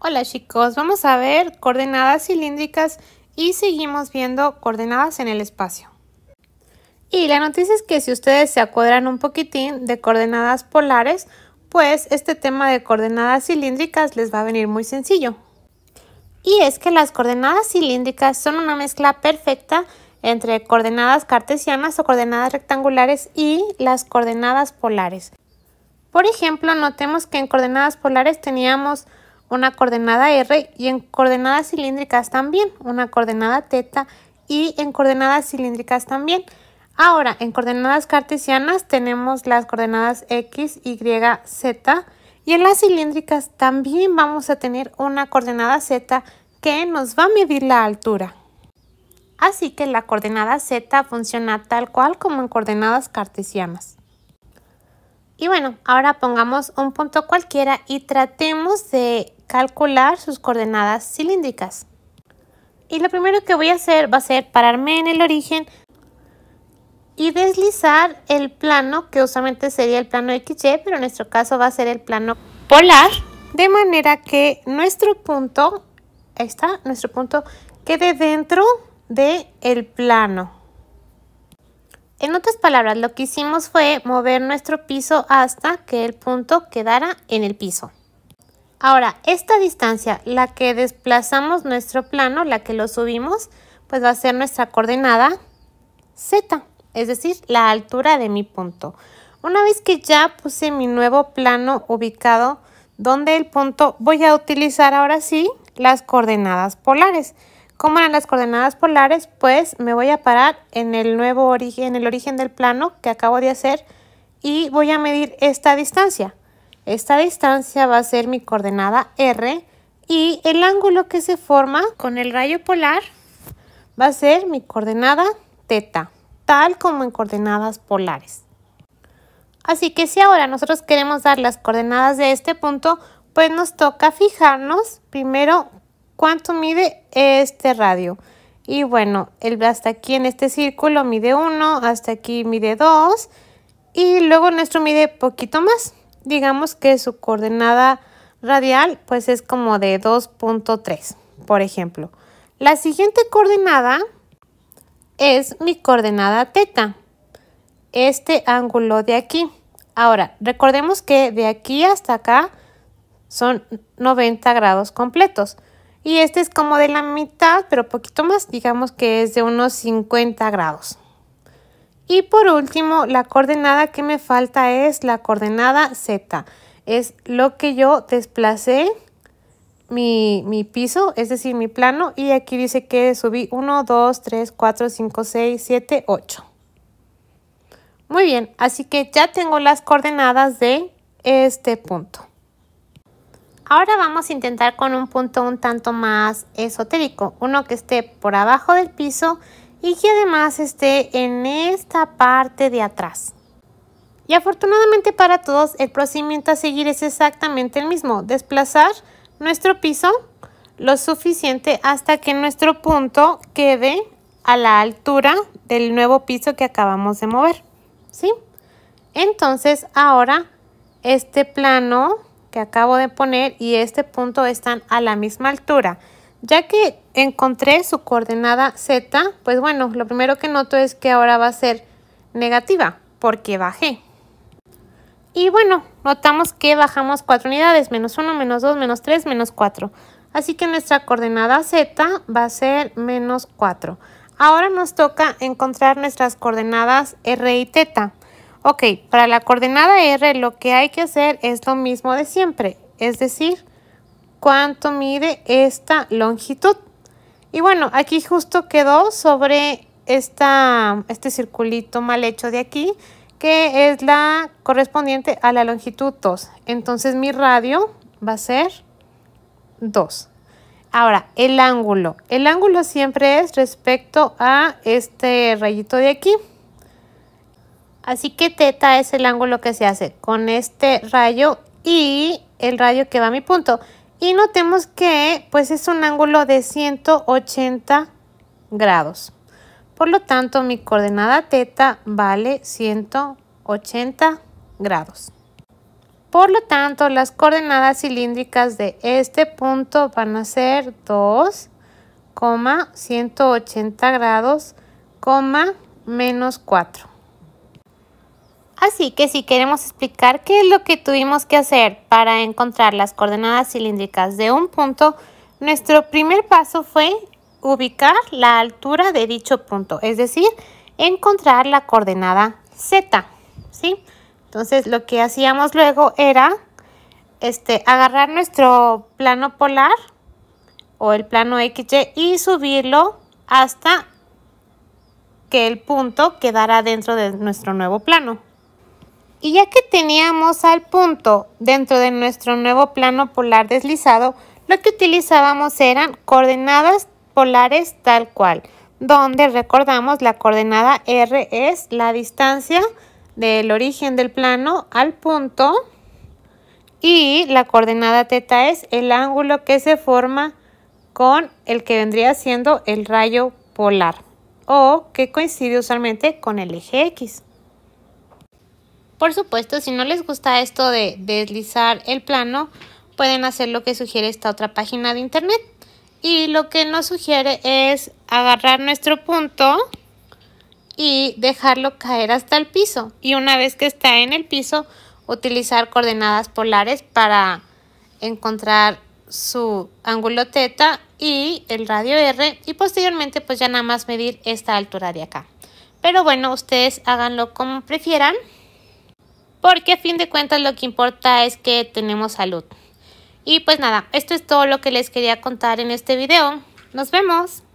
Hola chicos, vamos a ver coordenadas cilíndricas y seguimos viendo coordenadas en el espacio. Y la noticia es que si ustedes se acuerdan un poquitín de coordenadas polares, pues este tema de coordenadas cilíndricas les va a venir muy sencillo. Y es que las coordenadas cilíndricas son una mezcla perfecta entre coordenadas cartesianas o coordenadas rectangulares y las coordenadas polares. Por ejemplo, notemos que en coordenadas polares teníamos una coordenada R y en coordenadas cilíndricas también, una coordenada teta y en coordenadas cilíndricas también. Ahora, en coordenadas cartesianas tenemos las coordenadas X, Y, Z y en las cilíndricas también vamos a tener una coordenada Z que nos va a medir la altura. Así que la coordenada Z funciona tal cual como en coordenadas cartesianas. Y bueno, ahora pongamos un punto cualquiera y tratemos de calcular sus coordenadas cilíndricas. Y lo primero que voy a hacer va a ser pararme en el origen y deslizar el plano, que usualmente sería el plano XY, pero en nuestro caso va a ser el plano polar, de manera que nuestro punto, está, nuestro punto quede dentro del el plano. En otras palabras, lo que hicimos fue mover nuestro piso hasta que el punto quedara en el piso. Ahora, esta distancia, la que desplazamos nuestro plano, la que lo subimos, pues va a ser nuestra coordenada Z, es decir, la altura de mi punto. Una vez que ya puse mi nuevo plano ubicado donde el punto, voy a utilizar ahora sí las coordenadas polares. ¿Cómo eran las coordenadas polares? Pues me voy a parar en el nuevo origen, en el origen del plano que acabo de hacer y voy a medir esta distancia. Esta distancia va a ser mi coordenada R y el ángulo que se forma con el rayo polar va a ser mi coordenada teta, tal como en coordenadas polares. Así que si ahora nosotros queremos dar las coordenadas de este punto, pues nos toca fijarnos primero cuánto mide este radio. Y bueno, el hasta aquí en este círculo mide 1, hasta aquí mide 2 y luego nuestro mide poquito más digamos que su coordenada radial pues es como de 2.3, por ejemplo. La siguiente coordenada es mi coordenada teta, este ángulo de aquí. Ahora, recordemos que de aquí hasta acá son 90 grados completos. Y este es como de la mitad, pero poquito más, digamos que es de unos 50 grados. Y por último, la coordenada que me falta es la coordenada Z. Es lo que yo desplacé mi, piso, es decir, mi plano. Y aquí dice que subí 1, 2, 3, 4, 5, 6, 7, 8. Muy bien, así que ya tengo las coordenadas de este punto. Ahora vamos a intentar con un punto un tanto más esotérico, uno que esté por abajo del piso y que además esté en esta parte de atrás. Y afortunadamente para todos el procedimiento a seguir es exactamente el mismo, desplazar nuestro piso lo suficiente hasta que nuestro punto quede a la altura del nuevo piso que acabamos de mover, ¿sí? Entonces ahora este plano que acabo de poner y este punto están a la misma altura. Ya que encontré su coordenada z, pues bueno, lo primero que noto es que ahora va a ser negativa porque bajé. Y bueno, notamos que bajamos 4 unidades, menos 1, menos 2, menos 3, menos 4. Así que nuestra coordenada z va a ser menos 4. Ahora nos toca encontrar nuestras coordenadas r y teta. Ok, para la coordenada r lo que hay que hacer es lo mismo de siempre, es decir, cuánto mide esta longitud. Y bueno, aquí justo quedó sobre este circulito mal hecho de aquí, que es la correspondiente a la longitud 2. Entonces mi radio va a ser 2. Ahora, el ángulo. El ángulo siempre es respecto a este rayito de aquí. Así que teta es el ángulo que se hace con este rayo y el radio que va a mi punto. Y notemos que pues es un ángulo de 180 grados. Por lo tanto, mi coordenada teta vale 180 grados. Por lo tanto, las coordenadas cilíndricas de este punto van a ser 2, 180 grados, menos 4. Así que si queremos explicar qué es lo que tuvimos que hacer para encontrar las coordenadas cilíndricas de un punto, nuestro primer paso fue ubicar la altura de dicho punto, es decir, encontrar la coordenada z, ¿sí? Entonces lo que hacíamos luego era este, agarrar nuestro plano polar o el plano XY y subirlo hasta que el punto quedara dentro de nuestro nuevo plano. Y ya que teníamos al punto dentro de nuestro nuevo plano polar deslizado, lo que utilizábamos eran coordenadas polares tal cual, donde recordamos la coordenada R es la distancia del origen del plano al punto y la coordenada teta es el ángulo que se forma con el que vendría siendo el rayo polar o que coincide usualmente con el eje X. Por supuesto, si no les gusta esto de deslizar el plano, pueden hacer lo que sugiere esta otra página de internet. Y lo que nos sugiere es agarrar nuestro punto y dejarlo caer hasta el piso. Y una vez que está en el piso, utilizar coordenadas polares para encontrar su ángulo teta y el radio R y posteriormente pues ya nada más medir esta altura de acá. Pero bueno, ustedes háganlo como prefieran porque a fin de cuentas lo que importa es que tenemos salud. Y pues nada, esto es todo lo que les quería contar en este video. Nos vemos.